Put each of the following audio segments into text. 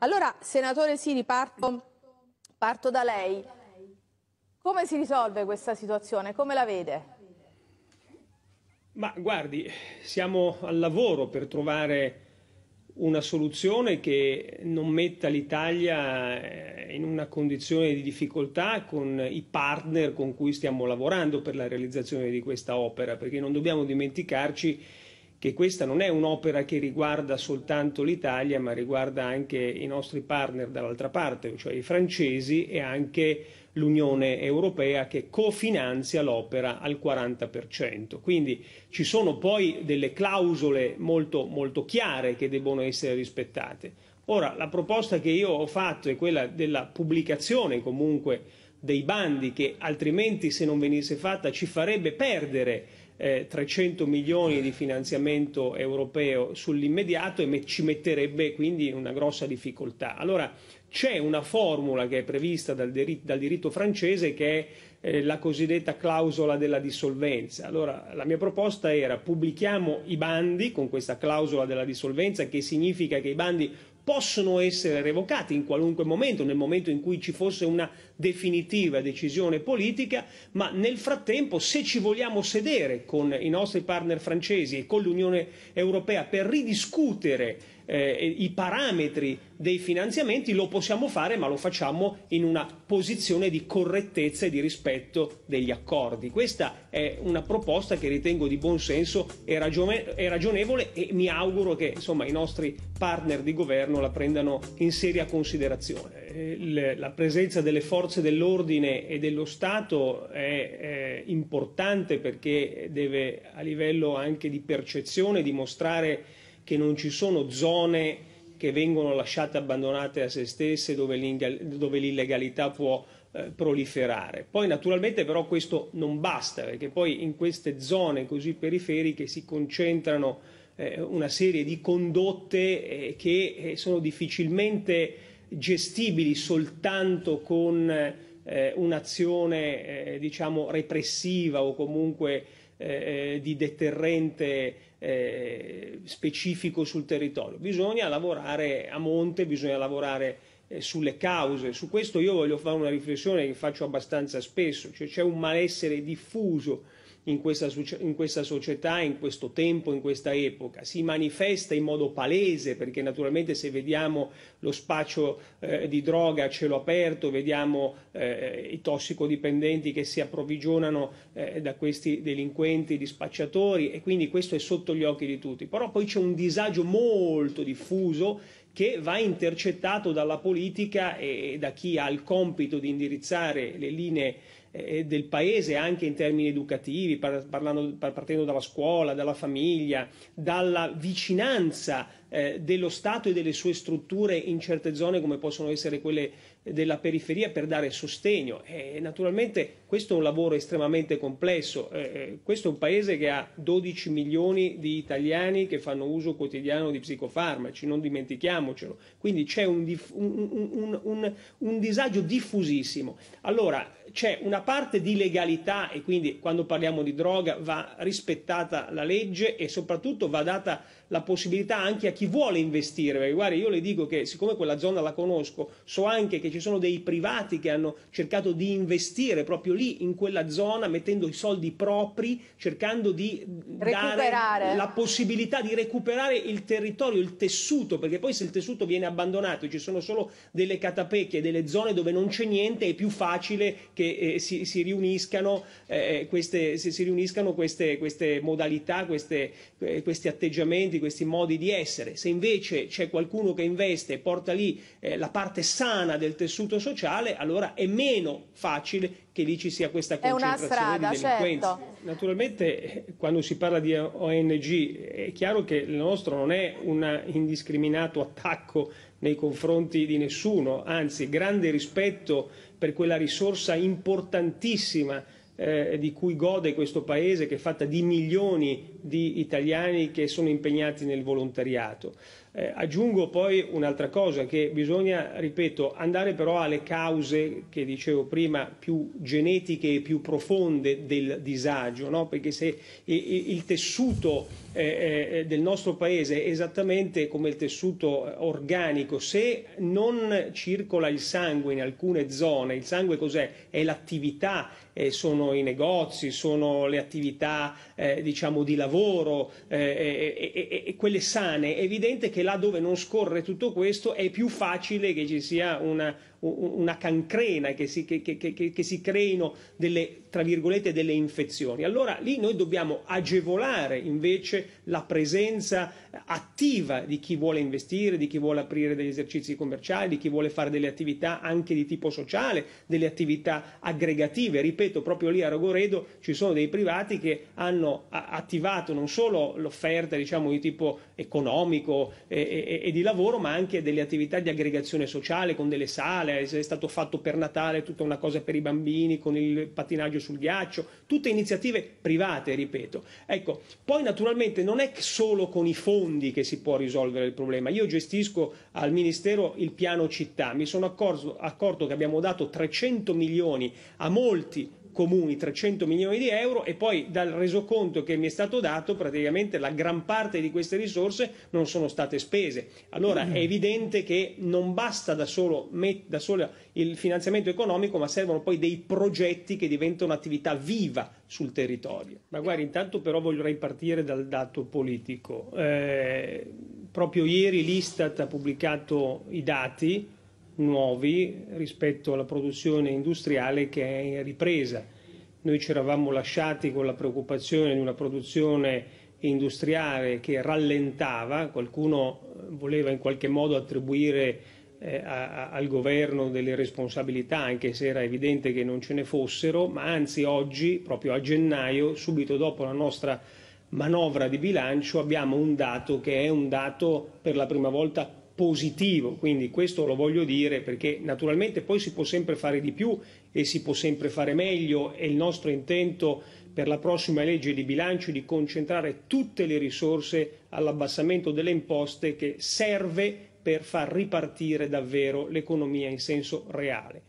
Allora, senatore Siri, parto, parto da lei. Come si risolve questa situazione? Come la vede? Ma guardi, siamo al lavoro per trovare una soluzione che non metta l'Italia eh, in una condizione di difficoltà con i partner con cui stiamo lavorando per la realizzazione di questa opera, perché non dobbiamo dimenticarci che questa non è un'opera che riguarda soltanto l'Italia, ma riguarda anche i nostri partner dall'altra parte, cioè i francesi e anche l'Unione Europea che cofinanzia l'opera al 40%. Quindi ci sono poi delle clausole molto, molto chiare che debbono essere rispettate. Ora, la proposta che io ho fatto è quella della pubblicazione comunque dei bandi che altrimenti se non venisse fatta ci farebbe perdere eh, 300 milioni di finanziamento europeo sull'immediato e me ci metterebbe quindi in una grossa difficoltà. Allora c'è una formula che è prevista dal, dir dal diritto francese che è eh, la cosiddetta clausola della dissolvenza. Allora la mia proposta era pubblichiamo i bandi con questa clausola della dissolvenza che significa che i bandi possono essere revocati in qualunque momento, nel momento in cui ci fosse una definitiva decisione politica, ma nel frattempo se ci vogliamo sedere con i nostri partner francesi e con l'Unione Europea per ridiscutere eh, i parametri dei finanziamenti, lo possiamo fare ma lo facciamo in una posizione di correttezza e di rispetto degli accordi. Questa è una proposta che ritengo di buon senso e, ragione ragionevole e mi auguro che insomma, i nostri partner di governo la prendano in seria considerazione. Eh, la presenza delle forze dell'ordine e dello Stato è, è importante perché deve a livello anche di percezione dimostrare che non ci sono zone che vengono lasciate abbandonate a se stesse dove, l'illegalità può eh, proliferare. Poi naturalmente però questo non basta perché poi in queste zone così periferiche si concentrano eh, una serie di condotte eh, che eh, sono difficilmente gestibili soltanto con eh, eh, un'azione eh, diciamo repressiva o comunque eh, eh di deterrente eh, specifico sul territorio. Bisogna lavorare a monte, bisogna lavorare eh, sulle cause. Su questo io voglio fare una riflessione che faccio abbastanza spesso, cioè c'è un malessere diffuso in questa, in questa, società, in questo tempo, in questa epoca. Si manifesta in modo palese perché naturalmente se vediamo lo spaccio eh, di droga a cielo aperto, vediamo eh, i tossicodipendenti che si approvvigionano eh, da questi delinquenti, di spacciatori e quindi questo è sotto gli occhi di tutti. Però poi c'è un disagio molto diffuso che va intercettato dalla politica e, e da chi ha il compito di indirizzare le linee del paese anche in termini educativi, parlando, partendo dalla scuola, dalla famiglia, dalla vicinanza eh, dello Stato e delle sue strutture in certe zone come possono essere quelle della periferia per dare sostegno. E naturalmente questo è un lavoro estremamente complesso, eh, eh, questo è un paese che ha 12 milioni di italiani che fanno uso quotidiano di psicofarmaci, non dimentichiamocelo, quindi c'è un, un, un, un disagio diffusissimo. Allora c'è una parte di legalità e quindi quando parliamo di droga va rispettata la legge e soprattutto va data la possibilità anche a chi vuole investire, perché guarda io le dico che siccome quella zona la conosco, so anche che ci sono dei privati che hanno cercato di investire proprio lì in quella zona mettendo i soldi propri, cercando di recuperare. dare la possibilità di recuperare il territorio, il tessuto, perché poi se il tessuto viene abbandonato, e ci sono solo delle catapecchie, delle zone dove non c'è niente, è più facile che eh, si, si, riuniscano, eh, queste, si, si riuniscano queste, queste modalità, queste, eh, questi atteggiamenti differenti questi modi di essere. Se invece c'è qualcuno che investe e porta lì eh, la parte sana del tessuto sociale, allora è meno facile che lì ci sia questa concentrazione strada, di delinquenza. Certo. Naturalmente eh, quando si parla di ONG è chiaro che il nostro non è un indiscriminato attacco nei confronti di nessuno, anzi grande rispetto per quella risorsa importantissima eh, di cui gode questo Paese, che è fatta di milioni di italiani che sono impegnati nel volontariato. Eh, aggiungo poi un'altra cosa che bisogna, ripeto, andare però alle cause che dicevo prima più genetiche e più profonde del disagio, no? perché se il tessuto eh, eh, del nostro paese è esattamente come il tessuto eh, organico, se non circola il sangue in alcune zone, il sangue cos'è? È l'attività, sono i negozi, sono le attività diciamo di lavoro lavoro eh, e, e, e, quelle sane, è evidente che là dove non scorre tutto questo è più facile che ci sia una, una cancrena, che si, che, che, che si, creino delle, tra virgolette, delle infezioni. Allora lì noi dobbiamo agevolare invece la presenza eh, attiva di chi vuole investire, di chi vuole aprire degli esercizi commerciali, di chi vuole fare delle attività anche di tipo sociale, delle attività aggregative. Ripeto, proprio lì a Rogoredo ci sono dei privati che hanno attivato non solo l'offerta diciamo, di tipo economico e, e, e di lavoro, ma anche delle attività di aggregazione sociale con delle sale, Natale, è stato fatto per Natale tutta una cosa per i bambini con il pattinaggio sul ghiaccio, tutte iniziative private, ripeto. Ecco, poi naturalmente non è solo con i fondi che si può risolvere il problema. Io gestisco al Ministero il piano città, mi sono accorto, accorto che abbiamo dato 300 milioni a molti comuni 300 milioni di euro e poi dal resoconto che mi è stato dato praticamente la gran parte di queste risorse non sono state spese. Allora è evidente che non basta da solo, da solo il finanziamento economico ma servono poi dei progetti che diventano attività viva sul territorio. Ma guardi intanto però vorrei partire dal dato politico. Eh, proprio ieri l'Istat ha pubblicato i dati nuovi rispetto alla produzione industriale che è in ripresa. Noi ci eravamo lasciati con la preoccupazione di una produzione industriale che rallentava, qualcuno eh, voleva in qualche modo attribuire eh, a, a, al governo delle responsabilità, anche se era evidente che non ce ne fossero, ma anzi oggi, proprio a gennaio, subito dopo la nostra manovra di bilancio, abbiamo un dato che è un dato per la prima volta positivo, quindi questo lo voglio dire perché naturalmente poi si può sempre fare di più e si può sempre fare meglio e il nostro intento per la prossima legge di bilancio è di concentrare tutte le risorse all'abbassamento delle imposte che serve per far ripartire davvero l'economia in senso reale.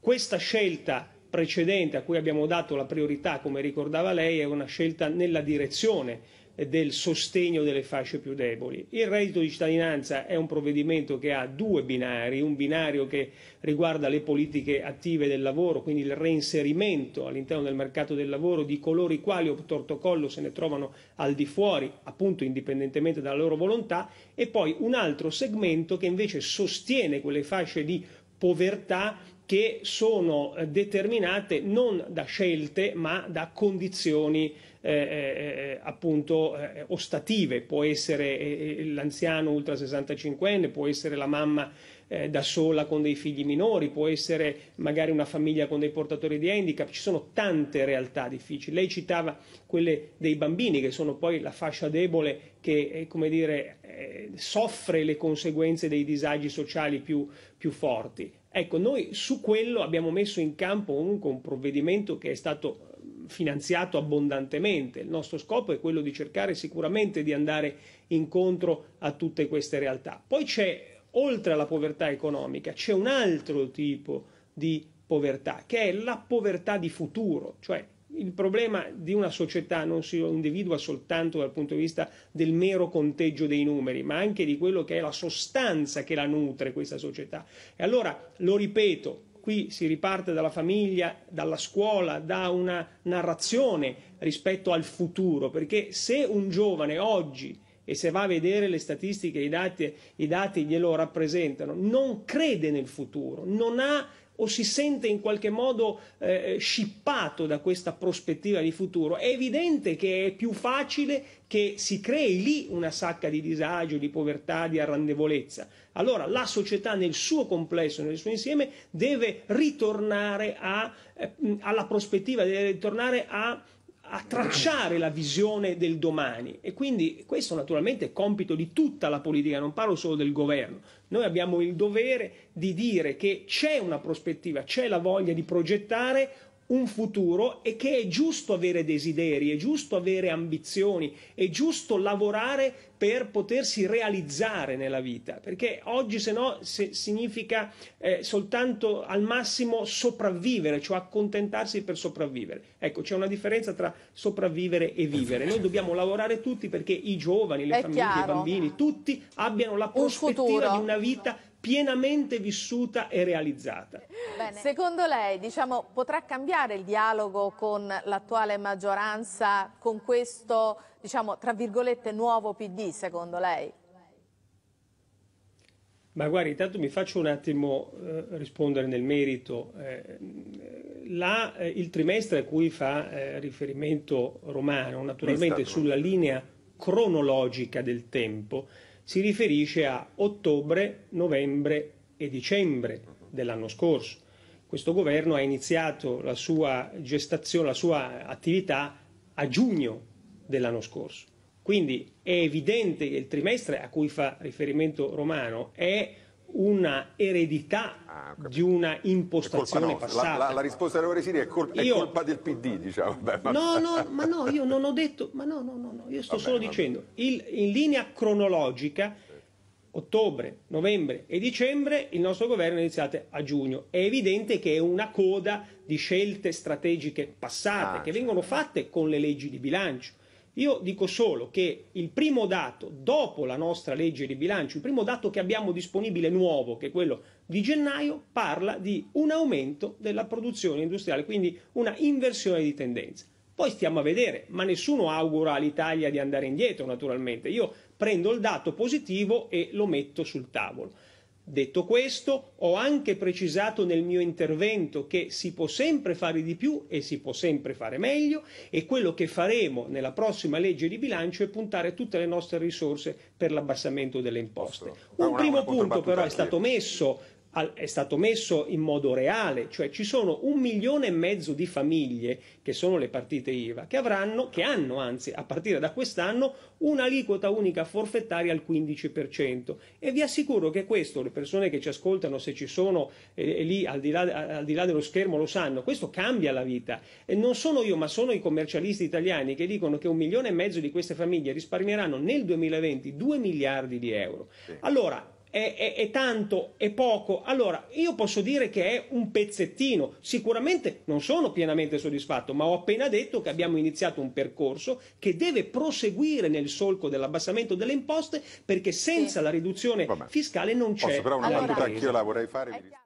Questa scelta precedente a cui abbiamo dato la priorità, come ricordava lei, è una scelta nella direzione del sostegno delle fasce più deboli. Il reddito di cittadinanza è un provvedimento che ha due binari, un binario che riguarda le politiche attive del lavoro, quindi il reinserimento all'interno del mercato del lavoro di coloro i quali o tortocollo se ne trovano al di fuori, appunto indipendentemente dalla loro volontà, e poi un altro segmento che invece sostiene quelle fasce di povertà che sono eh, determinate non da scelte ma da condizioni eh, eh, eh, appunto eh, ostative, può essere l'anziano ultra 65enne, può essere la mamma da sola con dei figli minori, può essere magari una famiglia con dei portatori di handicap, ci sono tante realtà difficili. Lei citava quelle dei bambini che sono poi la fascia debole che dire, soffre le conseguenze dei disagi sociali più, più forti. Ecco, noi su quello abbiamo messo in campo comunque un provvedimento che è stato finanziato abbondantemente. Il nostro scopo è quello di cercare sicuramente di andare incontro a tutte queste realtà. Poi c'è, oltre alla povertà economica, c'è un altro tipo di povertà, che è la povertà di futuro, cioè il problema di una società non si individua soltanto dal punto di vista del mero conteggio dei numeri, ma anche di quello che è la sostanza che la nutre questa società. E allora, lo ripeto, qui si riparte dalla famiglia, dalla scuola, da una narrazione rispetto al futuro, perché se un giovane oggi, e se va a vedere le statistiche, i dati, i dati glielo rappresentano, non crede nel futuro, non ha o si sente in qualche modo eh, scippato da questa prospettiva di futuro, è evidente che è più facile che si crei lì una sacca di disagio, di povertà, di arrandevolezza. Allora la società nel suo complesso, nel suo insieme, deve ritornare a, eh, alla prospettiva, deve ritornare a a tracciare la visione del domani e quindi questo naturalmente è compito di tutta la politica, non parlo solo del governo. Noi abbiamo il dovere di dire che c'è una prospettiva, c'è la voglia di progettare un futuro e che è giusto avere desideri, è giusto avere ambizioni, è giusto lavorare per potersi realizzare nella vita, perché oggi se no se, significa eh, soltanto al massimo sopravvivere, cioè accontentarsi per sopravvivere. Ecco, c'è una differenza tra sopravvivere e vivere. Noi dobbiamo lavorare tutti perché i giovani, le è famiglie, chiaro. i bambini, tutti abbiano la prospettiva un di una vita pienamente vissuta e realizzata. Bene. Secondo lei diciamo, potrà cambiare il dialogo con l'attuale maggioranza con questo diciamo, tra virgolette nuovo PD secondo lei? Ma guardi, intanto mi faccio un attimo eh, rispondere nel merito. Eh, la, eh, il trimestre a cui fa eh, riferimento Romano, naturalmente sulla linea cronologica del tempo, si riferisce a ottobre, novembre e dicembre dell'anno scorso. Questo governo ha iniziato la sua gestazione, la sua attività a giugno dell'anno scorso. Quindi è evidente che il trimestre a cui fa riferimento Romano è una eredità ah, di una impostazione passata. La, la, la, risposta dell'Ore Siri è, colpa, io, è colpa del PD, diciamo. Beh, ma... No, no, ma no, io non ho detto, ma no, no, no, no io sto vabbè, solo vabbè. dicendo, il, in linea cronologica, ottobre, novembre e dicembre, il nostro governo è iniziato a giugno. È evidente che è una coda di scelte strategiche passate, ah, che vengono certo. fatte con le leggi di bilancio io dico solo che il primo dato, dopo la nostra legge di bilancio, il primo dato che abbiamo disponibile nuovo, che è quello di gennaio, parla di un aumento della produzione industriale, quindi una inversione di tendenza. Poi stiamo a vedere, ma nessuno augura all'Italia di andare indietro, naturalmente. Io prendo il dato positivo e lo metto sul tavolo. Detto questo, ho anche precisato nel mio intervento che si può sempre fare di più e si può sempre fare meglio e quello che faremo nella prossima legge di bilancio è puntare tutte le nostre risorse per l'abbassamento delle imposte. Un primo punto però è stato messo è stato messo in modo reale, cioè ci sono un milione e mezzo di famiglie che sono le partite IVA, che avranno, che hanno anzi a partire da quest'anno un'aliquota unica forfettaria al 15% e vi assicuro che questo, le persone che ci ascoltano se ci sono eh, lì al di, là, al di, là, dello schermo lo sanno, questo cambia la vita e non sono io ma sono i commercialisti italiani che dicono che un milione e mezzo di queste famiglie risparmieranno nel 2020 2 miliardi di euro. Allora, è, è, è, tanto, è poco. Allora, io posso dire che è un pezzettino. Sicuramente non sono pienamente soddisfatto, ma ho appena detto che abbiamo iniziato un percorso che deve proseguire nel solco dell'abbassamento delle imposte perché senza sì. la riduzione Vabbè. fiscale non c'è. Posso, però una allora, io la vorrei fare.